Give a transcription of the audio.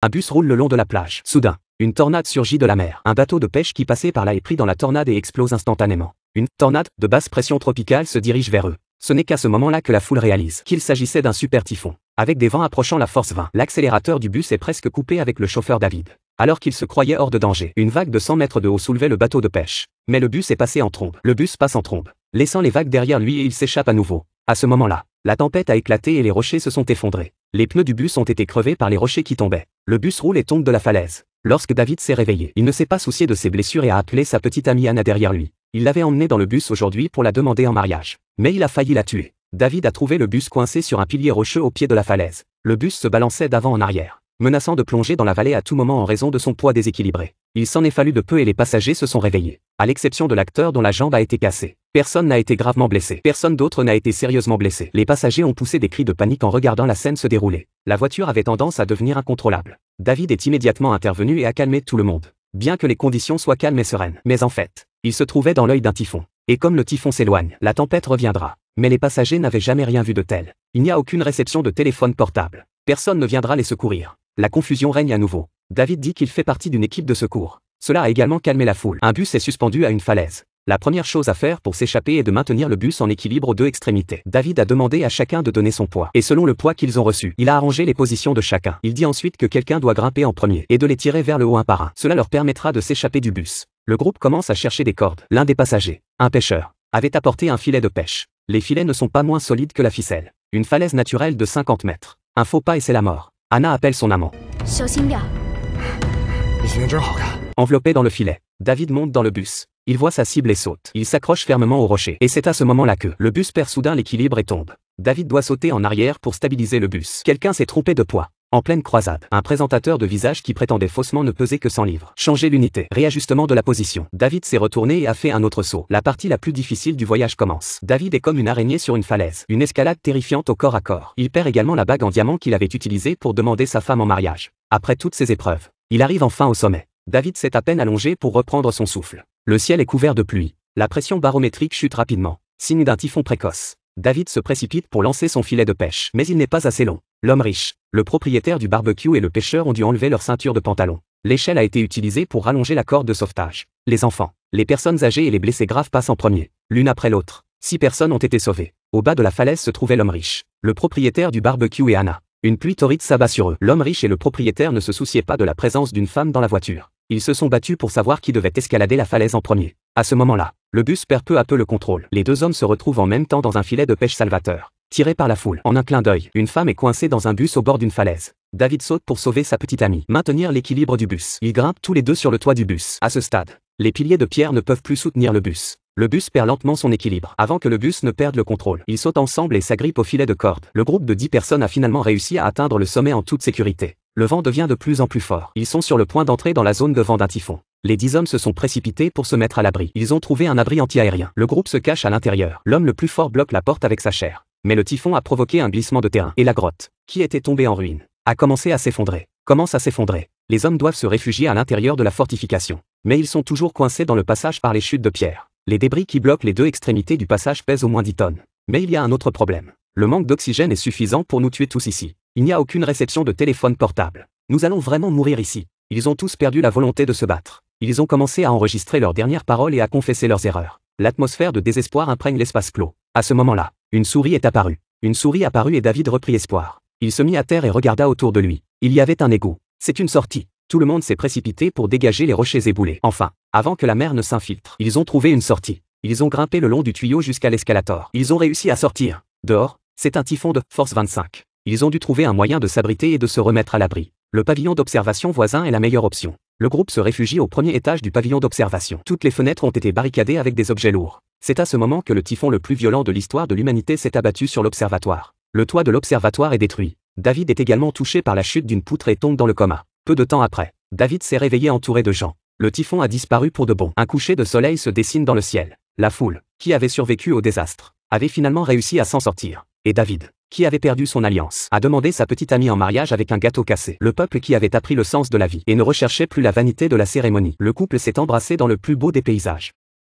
Un bus roule le long de la plage. Soudain, une tornade surgit de la mer. Un bateau de pêche qui passait par là est pris dans la tornade et explose instantanément. Une tornade de basse pression tropicale se dirige vers eux. Ce n'est qu'à ce moment-là que la foule réalise qu'il s'agissait d'un super typhon. Avec des vents approchant la force 20, l'accélérateur du bus est presque coupé avec le chauffeur David. Alors qu'il se croyait hors de danger, une vague de 100 mètres de haut soulevait le bateau de pêche. Mais le bus est passé en trombe. Le bus passe en trombe, laissant les vagues derrière lui et il s'échappe à nouveau. À ce moment-là, la tempête a éclaté et les rochers se sont effondrés. Les pneus du bus ont été crevés par les rochers qui tombaient. Le bus roule et tombe de la falaise. Lorsque David s'est réveillé, il ne s'est pas soucié de ses blessures et a appelé sa petite amie Anna derrière lui. Il l'avait emmenée dans le bus aujourd'hui pour la demander en mariage. Mais il a failli la tuer. David a trouvé le bus coincé sur un pilier rocheux au pied de la falaise. Le bus se balançait d'avant en arrière, menaçant de plonger dans la vallée à tout moment en raison de son poids déséquilibré. Il s'en est fallu de peu et les passagers se sont réveillés, à l'exception de l'acteur dont la jambe a été cassée. Personne n'a été gravement blessé. Personne d'autre n'a été sérieusement blessé. Les passagers ont poussé des cris de panique en regardant la scène se dérouler. La voiture avait tendance à devenir incontrôlable. David est immédiatement intervenu et a calmé tout le monde. Bien que les conditions soient calmes et sereines. Mais en fait, il se trouvait dans l'œil d'un typhon. Et comme le typhon s'éloigne, la tempête reviendra. Mais les passagers n'avaient jamais rien vu de tel. Il n'y a aucune réception de téléphone portable. Personne ne viendra les secourir. La confusion règne à nouveau. David dit qu'il fait partie d'une équipe de secours. Cela a également calmé la foule. Un bus est suspendu à une falaise. La première chose à faire pour s'échapper est de maintenir le bus en équilibre aux deux extrémités. David a demandé à chacun de donner son poids. Et selon le poids qu'ils ont reçu, il a arrangé les positions de chacun. Il dit ensuite que quelqu'un doit grimper en premier et de les tirer vers le haut un par un. Cela leur permettra de s'échapper du bus. Le groupe commence à chercher des cordes. L'un des passagers, un pêcheur, avait apporté un filet de pêche. Les filets ne sont pas moins solides que la ficelle. Une falaise naturelle de 50 mètres. Un faux pas et c'est la mort. Anna appelle son amant. Enveloppé dans le filet, David monte dans le bus. Il voit sa cible et saute. Il s'accroche fermement au rocher. Et c'est à ce moment-là que le bus perd soudain l'équilibre et tombe. David doit sauter en arrière pour stabiliser le bus. Quelqu'un s'est trompé de poids. En pleine croisade, un présentateur de visage qui prétendait faussement ne peser que 100 livres. Changer l'unité. Réajustement de la position. David s'est retourné et a fait un autre saut. La partie la plus difficile du voyage commence. David est comme une araignée sur une falaise. Une escalade terrifiante au corps à corps. Il perd également la bague en diamant qu'il avait utilisée pour demander sa femme en mariage. Après toutes ces épreuves, il arrive enfin au sommet. David s'est à peine allongé pour reprendre son souffle. Le ciel est couvert de pluie. La pression barométrique chute rapidement. Signe d'un typhon précoce. David se précipite pour lancer son filet de pêche, mais il n'est pas assez long. L'homme riche, le propriétaire du barbecue et le pêcheur ont dû enlever leur ceinture de pantalon. L'échelle a été utilisée pour rallonger la corde de sauvetage. Les enfants, les personnes âgées et les blessés graves passent en premier, l'une après l'autre. Six personnes ont été sauvées. Au bas de la falaise se trouvait l'homme riche, le propriétaire du barbecue et Anna. Une pluie torride s'abat sur eux. L'homme riche et le propriétaire ne se souciaient pas de la présence d'une femme dans la voiture. Ils se sont battus pour savoir qui devait escalader la falaise en premier. À ce moment-là, le bus perd peu à peu le contrôle. Les deux hommes se retrouvent en même temps dans un filet de pêche salvateur. Tiré par la foule, en un clin d'œil, une femme est coincée dans un bus au bord d'une falaise. David saute pour sauver sa petite amie. Maintenir l'équilibre du bus. Ils grimpent tous les deux sur le toit du bus. À ce stade, les piliers de pierre ne peuvent plus soutenir le bus. Le bus perd lentement son équilibre. Avant que le bus ne perde le contrôle, ils sautent ensemble et s'agrippent au filet de corde. Le groupe de 10 personnes a finalement réussi à atteindre le sommet en toute sécurité. Le vent devient de plus en plus fort. Ils sont sur le point d'entrer dans la zone de vent d'un typhon. Les dix hommes se sont précipités pour se mettre à l'abri. Ils ont trouvé un abri antiaérien. Le groupe se cache à l'intérieur. L'homme le plus fort bloque la porte avec sa chair. Mais le typhon a provoqué un glissement de terrain. Et la grotte, qui était tombée en ruine, a commencé à s'effondrer. Commence à s'effondrer. Les hommes doivent se réfugier à l'intérieur de la fortification mais ils sont toujours coincés dans le passage par les chutes de pierre. Les débris qui bloquent les deux extrémités du passage pèsent au moins 10 tonnes. Mais il y a un autre problème. Le manque d'oxygène est suffisant pour nous tuer tous ici. Il n'y a aucune réception de téléphone portable. Nous allons vraiment mourir ici. Ils ont tous perdu la volonté de se battre. Ils ont commencé à enregistrer leurs dernières paroles et à confesser leurs erreurs. L'atmosphère de désespoir imprègne l'espace clos. À ce moment-là, une souris est apparue. Une souris apparue et David reprit espoir. Il se mit à terre et regarda autour de lui. Il y avait un égo. C'est une sortie tout le monde s'est précipité pour dégager les rochers éboulés. Enfin, avant que la mer ne s'infiltre, ils ont trouvé une sortie. Ils ont grimpé le long du tuyau jusqu'à l'escalator. Ils ont réussi à sortir. Dehors, c'est un typhon de force 25. Ils ont dû trouver un moyen de s'abriter et de se remettre à l'abri. Le pavillon d'observation voisin est la meilleure option. Le groupe se réfugie au premier étage du pavillon d'observation. Toutes les fenêtres ont été barricadées avec des objets lourds. C'est à ce moment que le typhon le plus violent de l'histoire de l'humanité s'est abattu sur l'observatoire. Le toit de l'observatoire est détruit. David est également touché par la chute d'une poutre et tombe dans le coma. Peu de temps après, David s'est réveillé entouré de gens. Le typhon a disparu pour de bon. Un coucher de soleil se dessine dans le ciel. La foule, qui avait survécu au désastre, avait finalement réussi à s'en sortir. Et David, qui avait perdu son alliance, a demandé sa petite amie en mariage avec un gâteau cassé. Le peuple qui avait appris le sens de la vie et ne recherchait plus la vanité de la cérémonie. Le couple s'est embrassé dans le plus beau des paysages.